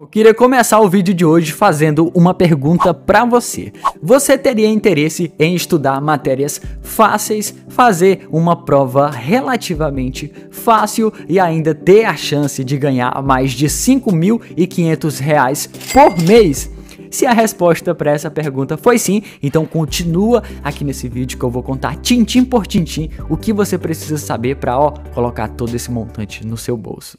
Eu queria começar o vídeo de hoje fazendo uma pergunta para você. Você teria interesse em estudar matérias fáceis, fazer uma prova relativamente fácil e ainda ter a chance de ganhar mais de R$ 5.500 por mês? Se a resposta para essa pergunta foi sim, então continua aqui nesse vídeo que eu vou contar tintim por tintim o que você precisa saber para colocar todo esse montante no seu bolso.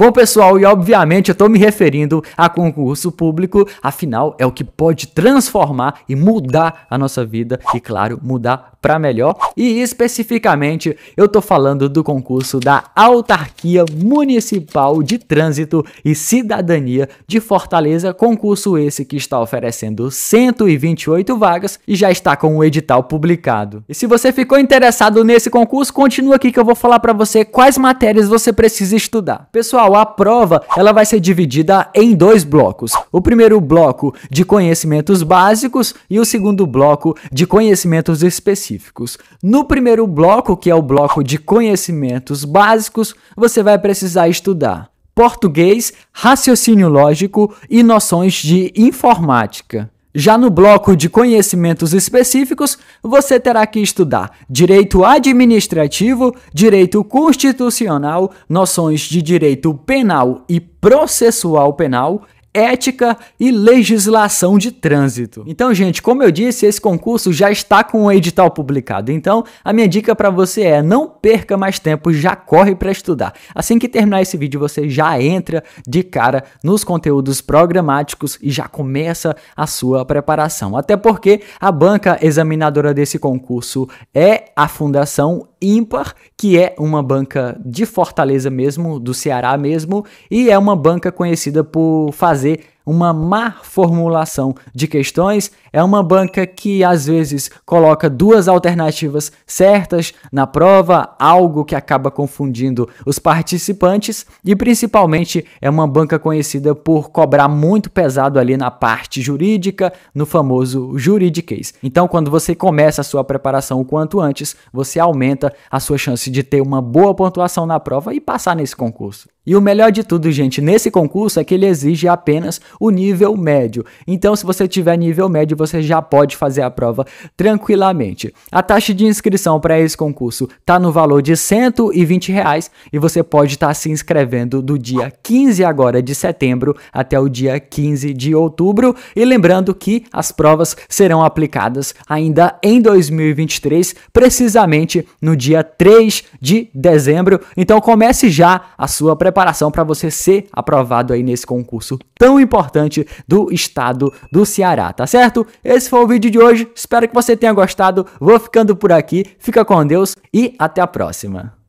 Bom, pessoal, e obviamente eu estou me referindo a concurso público, afinal é o que pode transformar e mudar a nossa vida e, claro, mudar para melhor. E especificamente, eu estou falando do concurso da Autarquia Municipal de Trânsito e Cidadania de Fortaleza, concurso esse que está oferecendo 128 vagas e já está com o edital publicado. E se você ficou interessado nesse concurso, continua aqui que eu vou falar para você quais matérias você precisa estudar. Pessoal, a prova ela vai ser dividida em dois blocos. O primeiro bloco de conhecimentos básicos e o segundo bloco de conhecimentos específicos. No primeiro bloco, que é o bloco de conhecimentos básicos, você vai precisar estudar português, raciocínio lógico e noções de informática. Já no bloco de conhecimentos específicos, você terá que estudar direito administrativo, direito constitucional, noções de direito penal e processual penal, ética e legislação de trânsito. Então, gente, como eu disse, esse concurso já está com o edital publicado. Então, a minha dica para você é: não perca mais tempo, já corre para estudar. Assim que terminar esse vídeo, você já entra de cara nos conteúdos programáticos e já começa a sua preparação. Até porque a banca examinadora desse concurso é a Fundação Ímpar, que é uma banca de Fortaleza mesmo, do Ceará mesmo, e é uma banca conhecida por fazer uma má formulação de questões, é uma banca que às vezes coloca duas alternativas certas na prova, algo que acaba confundindo os participantes e principalmente é uma banca conhecida por cobrar muito pesado ali na parte jurídica, no famoso juridiquês. Então, quando você começa a sua preparação o quanto antes, você aumenta a sua chance de ter uma boa pontuação na prova e passar nesse concurso. E o melhor de tudo, gente, nesse concurso é que ele exige apenas o nível médio. Então, se você tiver nível médio, você já pode fazer a prova tranquilamente. A taxa de inscrição para esse concurso está no valor de 120 reais e você pode estar tá se inscrevendo do dia 15 agora de setembro até o dia 15 de outubro. E lembrando que as provas serão aplicadas ainda em 2023, precisamente no dia 3 de dezembro. Então, comece já a sua preparação preparação para você ser aprovado aí nesse concurso tão importante do estado do Ceará, tá certo? Esse foi o vídeo de hoje, espero que você tenha gostado. Vou ficando por aqui, fica com Deus e até a próxima.